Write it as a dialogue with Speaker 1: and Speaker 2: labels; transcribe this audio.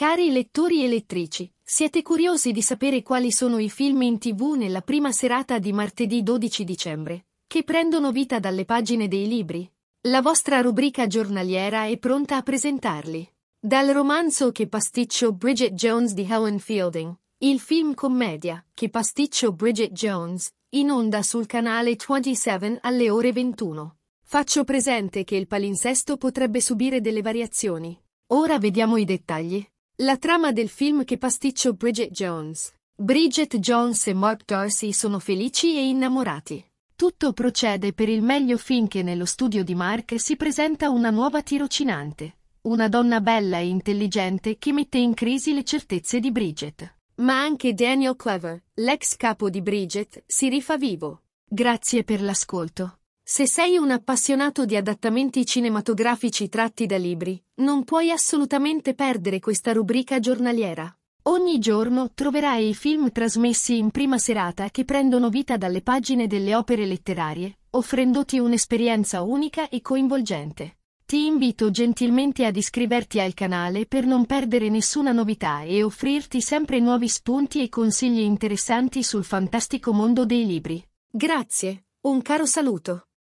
Speaker 1: Cari lettori e lettrici, siete curiosi di sapere quali sono i film in tv nella prima serata di martedì 12 dicembre, che prendono vita dalle pagine dei libri? La vostra rubrica giornaliera è pronta a presentarli. Dal romanzo che pasticcio Bridget Jones di Helen Fielding, il film commedia che pasticcio Bridget Jones, in onda sul canale 27 alle ore 21. Faccio presente che il palinsesto potrebbe subire delle variazioni. Ora vediamo i dettagli. La trama del film che pasticcio Bridget Jones. Bridget Jones e Mark Darcy sono felici e innamorati. Tutto procede per il meglio finché nello studio di Mark si presenta una nuova tirocinante. Una donna bella e intelligente che mette in crisi le certezze di Bridget. Ma anche Daniel Clever, l'ex capo di Bridget, si rifà vivo. Grazie per l'ascolto. Se sei un appassionato di adattamenti cinematografici tratti da libri, non puoi assolutamente perdere questa rubrica giornaliera. Ogni giorno troverai i film trasmessi in prima serata che prendono vita dalle pagine delle opere letterarie, offrendoti un'esperienza unica e coinvolgente. Ti invito gentilmente ad iscriverti al canale per non perdere nessuna novità e offrirti sempre nuovi spunti e consigli interessanti sul fantastico mondo dei libri. Grazie, un caro saluto.